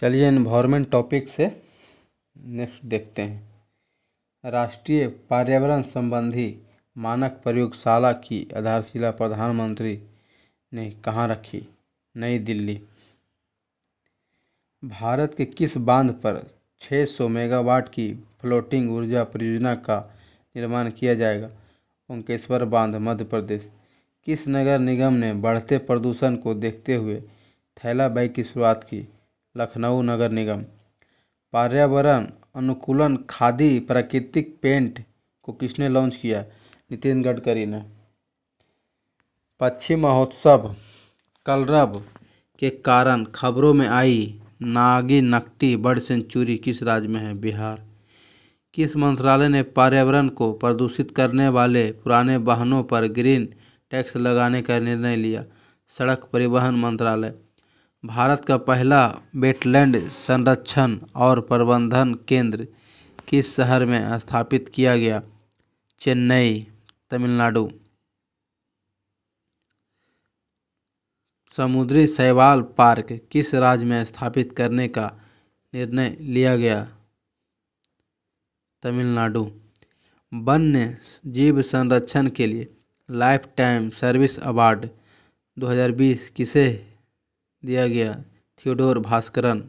चलिए environment topic से next देखते हैं राष्ट्रीय पर्यावरण संबंधी मानक प्रयोगशाला की आधारशिला प्रधानमंत्री ने कहाँ रखी नई दिल्ली भारत के किस बांध पर 600 मेगावाट की फ्लोटिंग ऊर्जा परियोजना का निर्माण किया जाएगा ओंकेश्वर बांध मध्य प्रदेश किस नगर निगम ने बढ़ते प्रदूषण को देखते हुए थैला बैग की शुरुआत की लखनऊ नगर निगम पर्यावरण अनुकूलन खादी प्राकृतिक पेंट को किसने लॉन्च किया नितिन गडकरी ने पक्षी महोत्सव कलरब के कारण खबरों में आई नागी नकटी बर्ड सेंचुरी किस राज्य में है बिहार किस मंत्रालय ने पर्यावरण को प्रदूषित करने वाले पुराने वाहनों पर ग्रीन टैक्स लगाने का निर्णय लिया सड़क परिवहन मंत्रालय भारत का पहला वेटलैंड संरक्षण और प्रबंधन केंद्र किस शहर में स्थापित किया गया चेन्नई तमिलनाडु समुद्री शैवाल पार्क किस राज्य में स्थापित करने का निर्णय लिया गया तमिलनाडु वन्य जीव संरक्षण के लिए लाइफ टाइम सर्विस अवार्ड 2020 किसे दिया गया थियोडोर भास्करन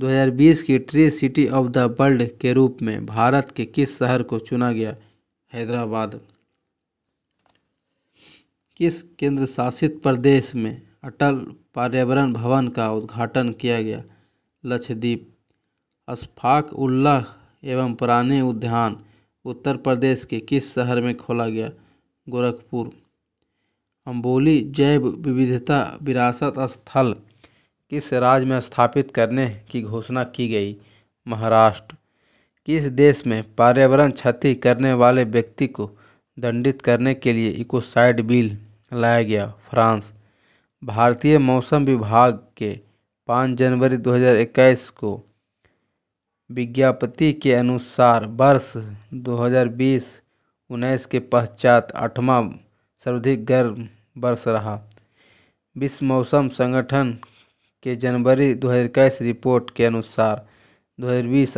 2020 की tree city of the world के रूप में भारत के किस शहर को चुना गया हैदराबाद किस केंद्र शासित प्रदेश में अटल पर्यावरण भवन का उद्घाटन किया गया लक्षद्वीप अशफाक उल्लाह एवं पुराने उद्यान उत्तर प्रदेश के किस शहर में खोला गया गोरखपुर अम्बोली जैव विविधता विरासत स्थल किस राज्य में स्थापित करने की घोषणा की गई महाराष्ट्र किस देश में पर्यावरण क्षति करने वाले व्यक्ति को दंडित करने के लिए इकोसाइड बिल लाया गया फ्रांस भारतीय मौसम विभाग के 5 जनवरी 2021 को विज्ञापति के अनुसार वर्ष 2020 हज़ार के पश्चात आठवां सर्वाधिक गर्म वर्ष रहा विश्व मौसम संगठन के जनवरी दो रिपोर्ट के अनुसार दो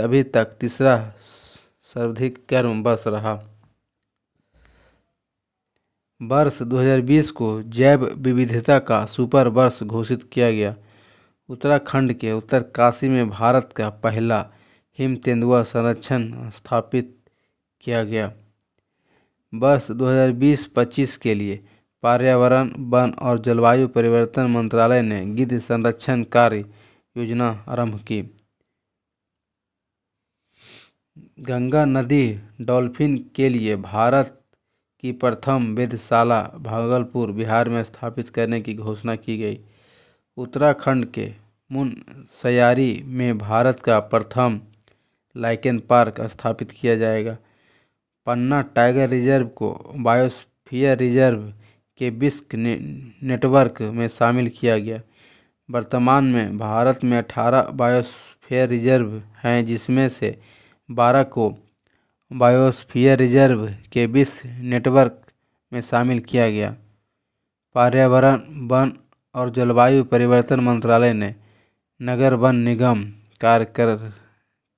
अभी तक तीसरा सर्वाधिक गर्म वर्ष रहा वर्ष 2020 को जैव विविधता का सुपर वर्ष घोषित किया गया उत्तराखंड के उत्तरकाशी में भारत का पहला हिम तेंदुआ संरक्षण स्थापित किया गया वर्ष 2020-25 के लिए पर्यावरण वन और जलवायु परिवर्तन मंत्रालय ने गिद्ध संरक्षण कार्य योजना आरंभ की गंगा नदी डॉल्फिन के लिए भारत की प्रथम वेधशाला भागलपुर बिहार में स्थापित करने की घोषणा की गई उत्तराखंड के सयारी में भारत का प्रथम लाइकन पार्क स्थापित किया जाएगा पन्ना टाइगर रिजर्व को बायोस्फीयर रिजर्व के विश्व ने, नेटवर्क में शामिल किया गया वर्तमान में भारत में 18 बायोस्फीयर रिजर्व हैं जिसमें से 12 को बायोस्फीयर रिजर्व के बिस्क नेटवर्क में शामिल किया गया पर्यावरण वन और जलवायु परिवर्तन मंत्रालय ने नगर वन निगम कार्यक्रम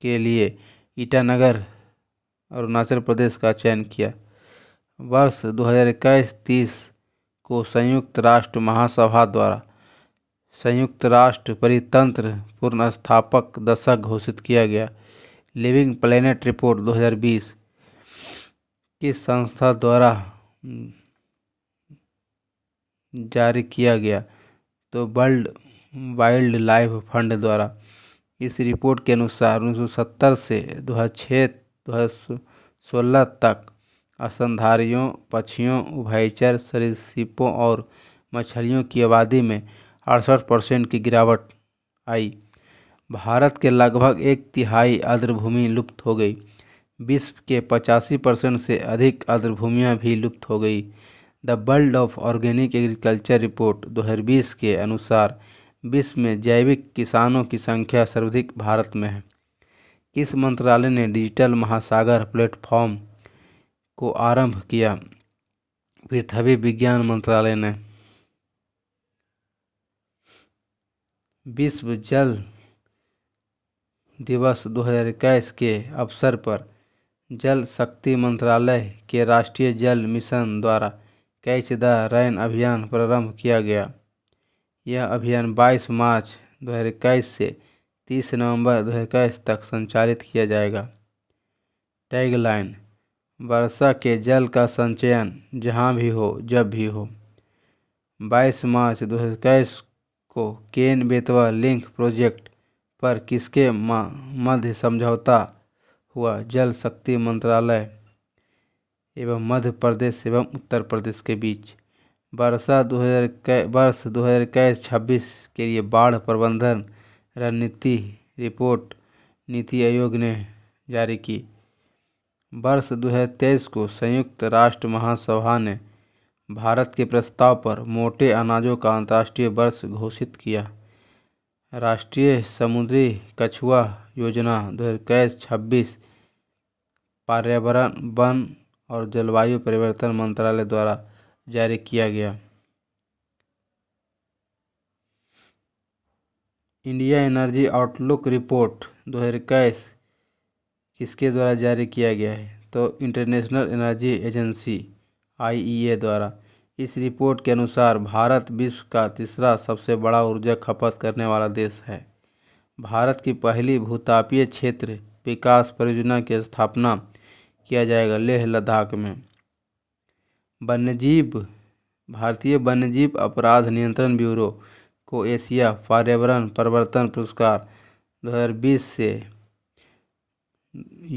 के लिए ईटानगर अरुणाचल प्रदेश का चयन किया वर्ष 2021-30 को संयुक्त राष्ट्र महासभा द्वारा संयुक्त राष्ट्र परितंत्र पुनर्स्थापक दशक घोषित किया गया लिविंग प्लेनेट रिपोर्ट 2020 की संस्था द्वारा जारी किया गया तो वर्ल्ड वाइल्ड लाइफ फंड द्वारा इस रिपोर्ट के अनुसार 1970 से 2006 सोलह तक असंधारियों पक्षियों उभयचर सरसिपों और मछलियों की आबादी में अड़सठ परसेंट की गिरावट आई भारत के लगभग एक तिहाई आर्द्रभूमि लुप्त हो गई विश्व के पचासी परसेंट से अधिक आर्द्रभूमियाँ भी लुप्त हो गई the world of organic agriculture report 2020 के अनुसार विश्व में जैविक किसानों की संख्या सर्वाधिक भारत में है इस मंत्रालय ने डिजिटल महासागर प्लेटफॉर्म को आरंभ किया पृथ्वी विज्ञान मंत्रालय ने विश्व जल दिवस 2021 के अवसर पर जल शक्ति मंत्रालय के राष्ट्रीय जल मिशन द्वारा कैच द रैन अभियान प्रारंभ किया गया यह अभियान 22 मार्च 2021 से तीस नवंबर दो हज़ार इक्कीस तक संचालित किया जाएगा टैगलाइन वर्षा के जल का संचयन जहाँ भी हो जब भी हो बाईस मार्च दो हज़ार इक्कीस को केन बेतवा लिंक प्रोजेक्ट पर किसके मध्य समझौता हुआ जल शक्ति मंत्रालय एवं मध्य प्रदेश एवं उत्तर प्रदेश के बीच वर्षा दो हज़ार वर्ष दो हज़ार इक्कीस छब्बीस के लिए बाढ़ प्रबंधन रणनीति रिपोर्ट नीति आयोग ने जारी की वर्ष दो को संयुक्त राष्ट्र महासभा ने भारत के प्रस्ताव पर मोटे अनाजों का अंतर्राष्ट्रीय वर्ष घोषित किया राष्ट्रीय समुद्री कछुआ योजना दो हज़ार छब्बीस पर्यावरण वन और जलवायु परिवर्तन मंत्रालय द्वारा जारी किया गया इंडिया एनर्जी आउटलुक रिपोर्ट दो हज़ार इक्कीस किसके द्वारा जारी किया गया है तो इंटरनेशनल एनर्जी एजेंसी आईईए द्वारा इस रिपोर्ट के अनुसार भारत विश्व का तीसरा सबसे बड़ा ऊर्जा खपत करने वाला देश है भारत की पहली भूतापीय क्षेत्र विकास परियोजना की स्थापना किया जाएगा लेह लद्दाख में वन्यजीव भारतीय वन्यजीव अपराध नियंत्रण ब्यूरो को एशिया पर्यावरण परिवर्तन पुरस्कार 2020 से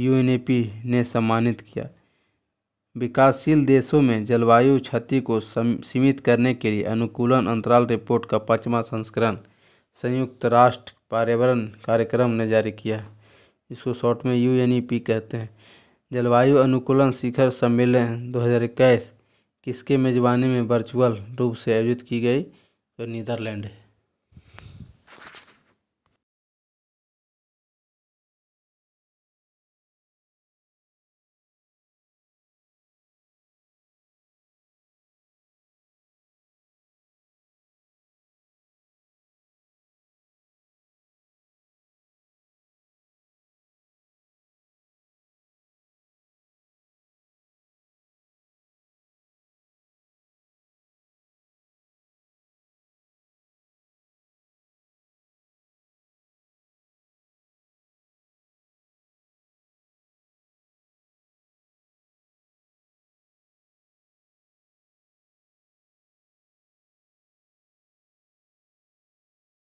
यूएनपी ने सम्मानित किया विकासशील देशों में जलवायु क्षति को सीमित करने के लिए अनुकूलन अंतराल रिपोर्ट का पाँचवा संस्करण संयुक्त राष्ट्र पर्यावरण कार्यक्रम ने जारी किया इसको शॉर्ट में यू कहते हैं जलवायु अनुकूलन शिखर सम्मेलन 2021 किसके मेज़बानी में वर्चुअल रूप से आयोजित की गई तो नीदरलैंड है